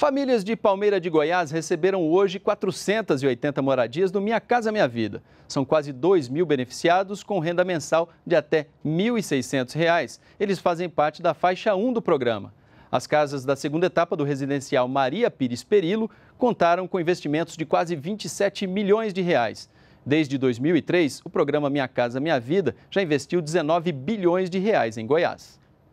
Famílias de Palmeira de Goiás receberam hoje 480 moradias do Minha Casa Minha Vida. São quase 2 mil beneficiados com renda mensal de até R$ 1.600. Eles fazem parte da faixa 1 do programa. As casas da segunda etapa do residencial Maria Pires Perilo contaram com investimentos de quase 27 milhões de reais. Desde 2003, o programa Minha Casa Minha Vida já investiu 19 bilhões de reais em Goiás.